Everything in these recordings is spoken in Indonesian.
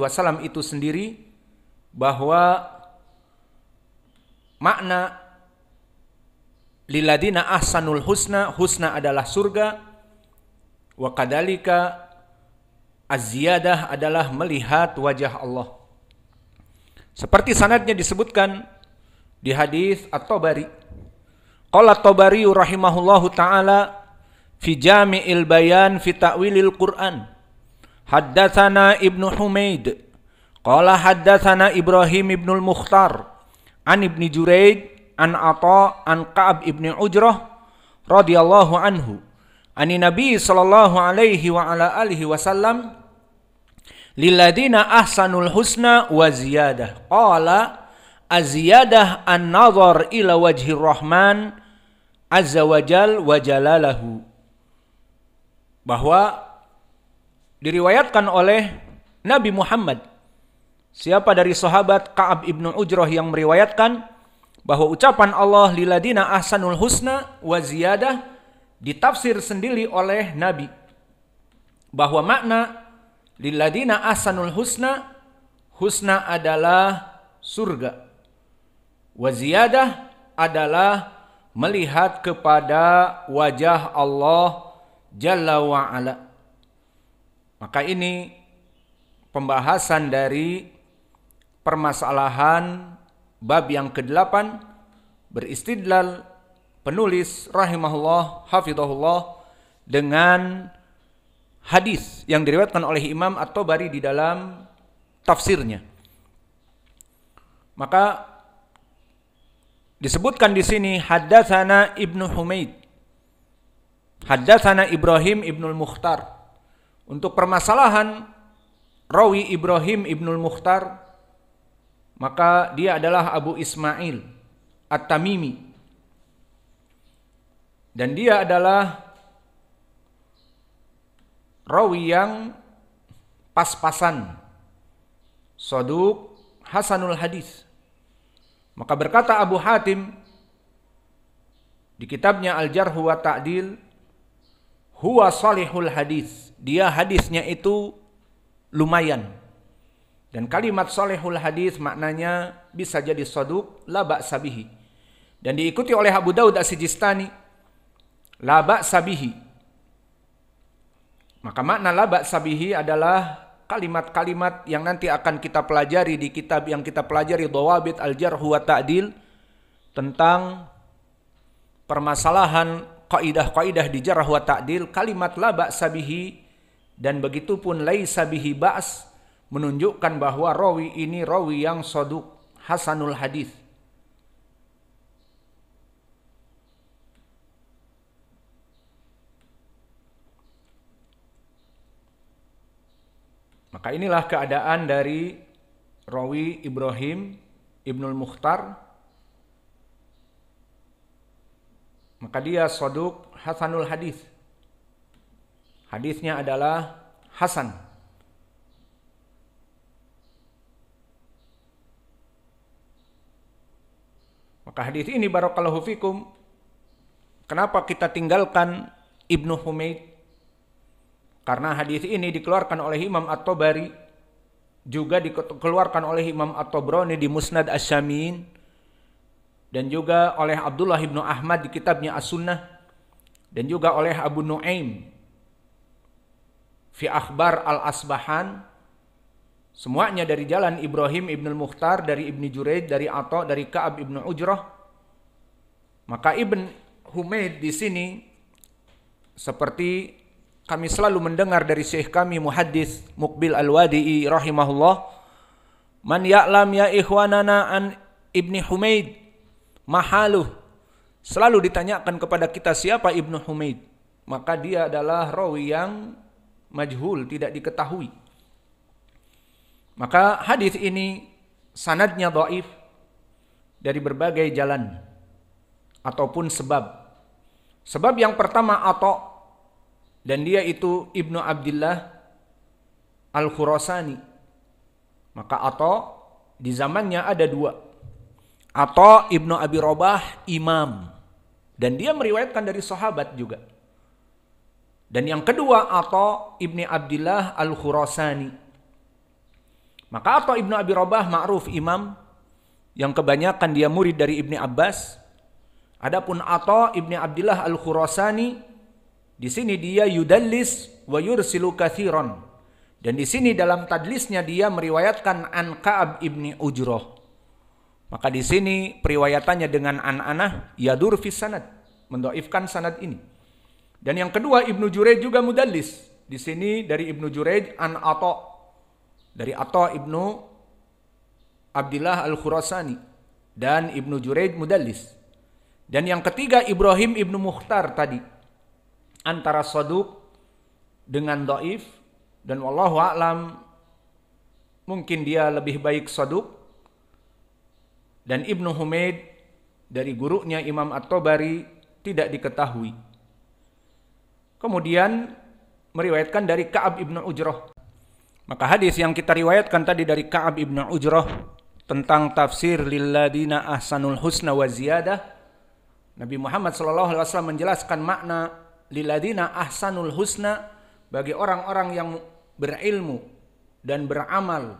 wasallam itu sendiri bahwa makna liladina ahsanul husna husna adalah surga wa kadalika aziyadah adalah melihat wajah Allah seperti sanadnya disebutkan di hadis At-Tabari qala At-Tabari rahimahullahu taala fi jami'il bayan fi ta'wilil Qur'an Haddatsana Ibnu Humaid qala haddatsana Ibrahim ibn al-Mukhtar an Ibni Juraid an Atha an Ka'ab ibn Ujrah radhiyallahu anhu ani Nabi sallallahu alaihi wa ala wasallam lilladina ahsanul husna wa ziyadah qala النظر an وجه الرحمن عز وجل وجلاله. bahwa diriwayatkan oleh Nabi Muhammad. Siapa dari sahabat Ka'ab ibn Ujroh yang meriwayatkan bahwa ucapan Allah liladina ahsanul husna wa ziyadah ditafsir sendiri oleh Nabi. Bahwa makna liladina ahsanul husna, husna adalah surga. Wa ziyadah adalah melihat kepada wajah Allah Jalla wa'ala. Maka ini pembahasan dari permasalahan bab yang ke-8 beristidlal penulis rahimahullah hafizahullah dengan hadis yang diriwayatkan oleh Imam atau bari di dalam tafsirnya. Maka disebutkan di sini hadatsana Ibnu Humaid. Hadatsana Ibrahim Ibnu al Mukhtar. Untuk permasalahan rawi Ibrahim Ibnul Mukhtar maka dia adalah Abu Ismail At-Tamimi dan dia adalah rawi yang pas-pasan soduk hasanul hadis maka berkata Abu Hatim di kitabnya Al-Jarh wa Ta'dil huwa salihul hadis. Dia hadisnya itu lumayan. Dan kalimat salihul hadis maknanya bisa jadi soduk labak sabihi. Dan diikuti oleh Abu Daud Asijistani sijistani sabihi. Maka makna labak sabihi adalah kalimat-kalimat yang nanti akan kita pelajari di kitab yang kita pelajari Dawabit Al-Jarh wa Ta'dil tentang permasalahan kaidah-kaidah di jarah wa ta'dil kalimat la sabihi dan begitu pun laisa bihi ba's menunjukkan bahwa rawi ini rawi yang soduk hasanul hadis Maka inilah keadaan dari rawi Ibrahim Ibnul Mukhtar Maka dia soduk hasanul hadis. Hadisnya adalah hasan. Maka hadis ini barakallahu fikum. Kenapa kita tinggalkan Ibnu Humaid? Karena hadis ini dikeluarkan oleh Imam At-Tabari juga dikeluarkan oleh Imam At-Tabrani di Musnad Asy-Syamin dan juga oleh Abdullah ibnu Ahmad di kitabnya As-Sunnah dan juga oleh Abu Nuaim fi Akhbar Al-Asbahan semuanya dari jalan Ibrahim ibnu Muhtar dari Ibni Jureid dari Atta dari Ka'ab ibnu Ujroh. maka Ibn Humaid di sini seperti kami selalu mendengar dari syekh kami Muhadis Mukbil Al-Wadi'i rahimahullah man ya'lam ya ikhwanana an Ibni Humaid mahaluh. Selalu ditanyakan kepada kita siapa Ibnu Humaid. Maka dia adalah rawi yang majhul, tidak diketahui. Maka hadis ini sanadnya dhaif dari berbagai jalan ataupun sebab. Sebab yang pertama atau dan dia itu Ibnu Abdullah Al-Khurasani. Maka atau di zamannya ada dua. Atau Ibnu Abi Robah imam. Dan dia meriwayatkan dari sahabat juga. Dan yang kedua atau Ibni Abdillah Al-Khurasani. Maka atau Ibnu Abi Robah ma'ruf imam yang kebanyakan dia murid dari Ibni Abbas. Adapun atau Ibni Abdillah Al-Khurasani di sini dia yudallis wa yursilu kathiron. Dan di sini dalam tadlisnya dia meriwayatkan an Ka'ab ibni Ujroh. Maka di sini periwayatannya dengan an-anah yadur fi sanad, mendoifkan sanad ini. Dan yang kedua Ibnu Jurej juga mudallis. Di sini dari Ibnu Jurej an Ato dari Ato Ibnu Abdullah Al-Khurasani dan Ibnu Jurej mudallis. Dan yang ketiga Ibrahim Ibnu Mukhtar tadi antara soduk dengan doif dan wallahu a'lam mungkin dia lebih baik soduk dan Ibnu Humaid dari gurunya Imam At-Tabari tidak diketahui. Kemudian meriwayatkan dari Ka'ab Ibnu Ujrah. Maka hadis yang kita riwayatkan tadi dari Ka'ab Ibnu Ujrah tentang tafsir lilladina ahsanul husna wa ziyadah Nabi Muhammad SAW menjelaskan makna lilladina ahsanul husna bagi orang-orang yang berilmu dan beramal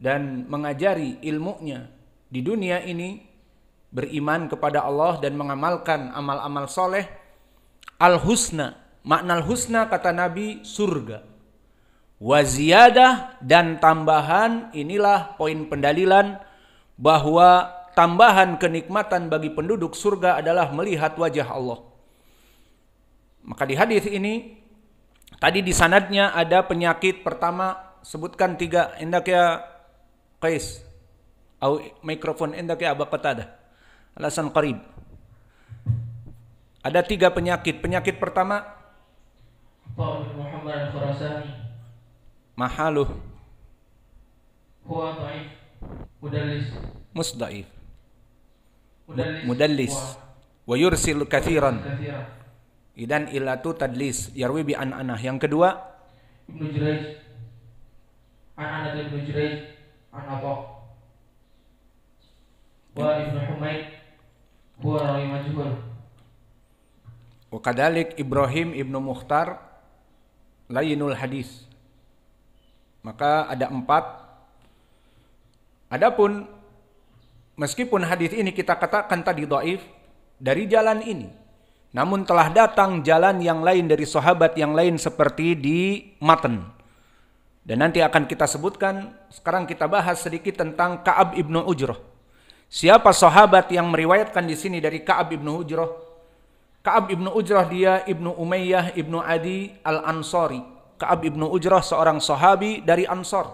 dan mengajari ilmunya di dunia ini beriman kepada Allah dan mengamalkan amal-amal soleh al-husna makna al-husna kata Nabi surga waziyadah dan tambahan inilah poin pendalilan bahwa tambahan kenikmatan bagi penduduk surga adalah melihat wajah Allah maka di hadis ini tadi di sanadnya ada penyakit pertama sebutkan tiga hendak ya أو ميكروفون عندك يا أبا قتادة alasan قريب ada tiga penyakit penyakit pertama Muhammad Al-Khurasani mahaluh huwa dhaif mudallis musdaif mudallis wa yursil kathiran idan ilatu tadlis yarwi bi an anah yang kedua Ibnu Jurayj an Ibnu Jurayj an Abu وابن حميد هو راوي مجهول ibnu layinul hadis maka ada empat adapun meskipun hadis ini kita katakan tadi doif dari jalan ini namun telah datang jalan yang lain dari sahabat yang lain seperti di Matan dan nanti akan kita sebutkan sekarang kita bahas sedikit tentang Ka'ab ibnu Ujrah Siapa sahabat yang meriwayatkan di sini dari Ka'ab ibnu Ujrah? Ka'ab ibnu Ujrah dia ibnu Umayyah ibnu Adi al Ansori. Ka'ab ibnu Ujrah seorang sahabi dari Ansor.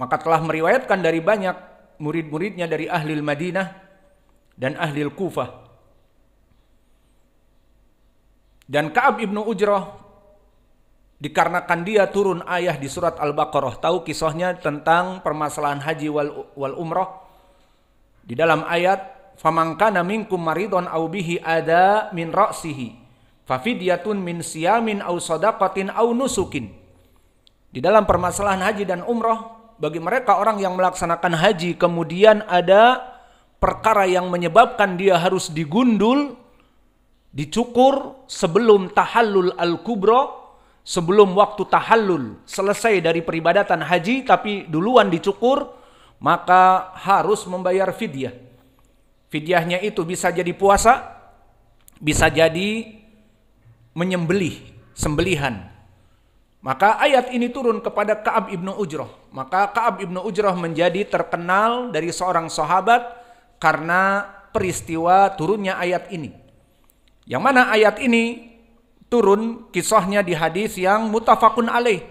Maka telah meriwayatkan dari banyak murid-muridnya dari ahli Madinah dan ahli Kufah. Dan Ka'ab ibnu Ujrah dikarenakan dia turun ayah di surat Al-Baqarah. Tahu kisahnya tentang permasalahan haji wal, wal umroh? Di dalam ayat famankana minkum maridon aw bihi ada min ra'sihi fafidyatun min siyamin aw sadaqatin aw nusukin. Di dalam permasalahan haji dan umroh, bagi mereka orang yang melaksanakan haji kemudian ada perkara yang menyebabkan dia harus digundul, dicukur sebelum tahallul al-kubro, sebelum waktu tahallul selesai dari peribadatan haji tapi duluan dicukur, maka harus membayar fidyah. Fidyahnya itu bisa jadi puasa, bisa jadi menyembelih, sembelihan. Maka ayat ini turun kepada Ka'ab ibnu Ujrah. Maka Ka'ab ibnu Ujrah menjadi terkenal dari seorang sahabat karena peristiwa turunnya ayat ini. Yang mana ayat ini turun kisahnya di hadis yang mutafakun alaih.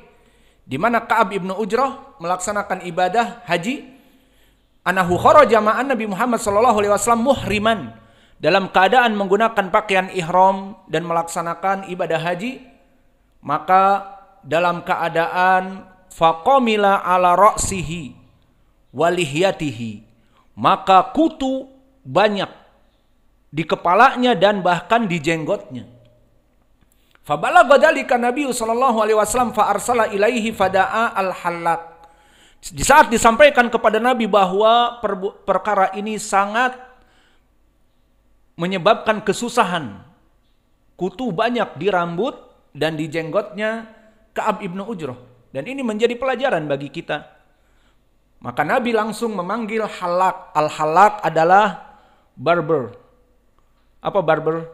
Di mana Ka'ab ibnu Ujrah melaksanakan ibadah haji Anahu kharaja ma'an Nabi Muhammad sallallahu alaihi wasallam muhriman dalam keadaan menggunakan pakaian ihram dan melaksanakan ibadah haji maka dalam keadaan faqamila ala ra'sihi walihyatihi maka kutu banyak di kepalanya dan bahkan di jenggotnya Fabala gadalika Nabi sallallahu alaihi wasallam fa arsala ilaihi fadaa al-hallaq di saat disampaikan kepada Nabi bahwa perkara ini sangat menyebabkan kesusahan. Kutu banyak di rambut dan di jenggotnya Ka'ab ibnu Ujroh. Dan ini menjadi pelajaran bagi kita. Maka Nabi langsung memanggil halak. Al-halak adalah barber. Apa barber?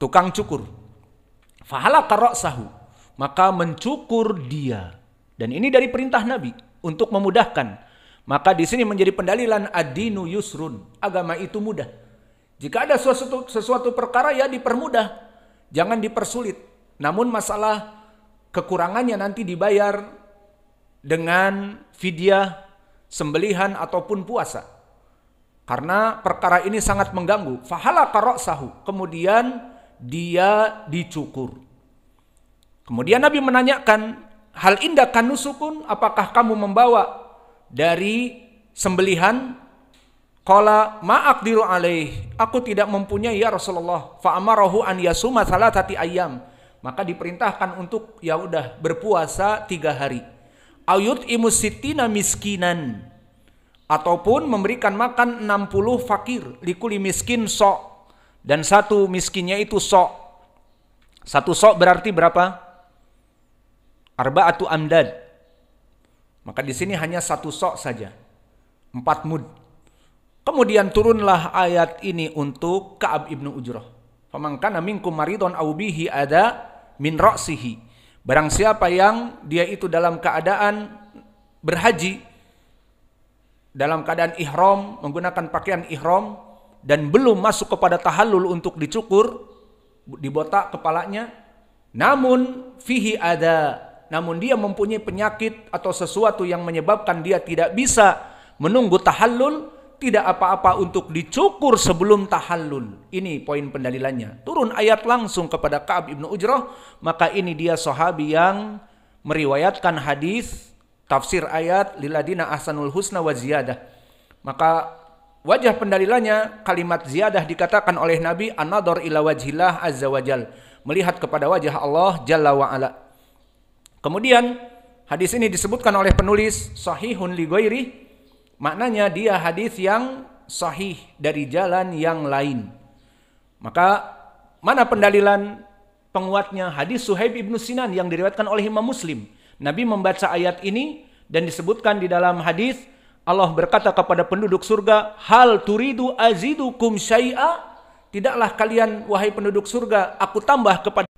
Tukang cukur. Fahalaka sahu Maka mencukur dia dan ini dari perintah Nabi untuk memudahkan. Maka di sini menjadi pendalilan adinu yusrun, agama itu mudah. Jika ada sesuatu, sesuatu perkara ya dipermudah, jangan dipersulit. Namun masalah kekurangannya nanti dibayar dengan fidyah, sembelihan ataupun puasa. Karena perkara ini sangat mengganggu. Fahala karok sahu. Kemudian dia dicukur. Kemudian Nabi menanyakan, hal indah kanusukun apakah kamu membawa dari sembelihan maak ma'akdiru alaih. Aku tidak mempunyai ya Rasulullah. Fa'amarahu an yasuma salah tati ayam. Maka diperintahkan untuk ya udah berpuasa tiga hari. Ayut imusitina miskinan. Ataupun memberikan makan 60 fakir. Likuli miskin sok. Dan satu miskinnya itu sok. Satu sok berarti berapa? Arba'atu amdad. Maka di sini hanya satu sok saja. Empat mud. Kemudian turunlah ayat ini untuk Ka'ab ibnu Ujrah. Faman minkum maridon aw ada min ra'sihi. Barang siapa yang dia itu dalam keadaan berhaji dalam keadaan ihram menggunakan pakaian ihram dan belum masuk kepada tahallul untuk dicukur di botak kepalanya namun fihi ada namun dia mempunyai penyakit atau sesuatu yang menyebabkan dia tidak bisa menunggu tahallul, tidak apa-apa untuk dicukur sebelum tahallul. Ini poin pendalilannya. Turun ayat langsung kepada Ka'ab ibnu Ujrah, maka ini dia sahabi yang meriwayatkan hadis tafsir ayat liladina ahsanul husna wa ziyadah. Maka wajah pendalilannya kalimat ziyadah dikatakan oleh Nabi anador ila wajhillah azza wajal. Melihat kepada wajah Allah jalla wa ala. Kemudian hadis ini disebutkan oleh penulis sahihun li ghairi maknanya dia hadis yang sahih dari jalan yang lain. Maka mana pendalilan penguatnya hadis Suhaib ibnu Sinan yang diriwayatkan oleh Imam Muslim. Nabi membaca ayat ini dan disebutkan di dalam hadis Allah berkata kepada penduduk surga, "Hal turidu azidukum syai'a?" Tidaklah kalian wahai penduduk surga, aku tambah kepada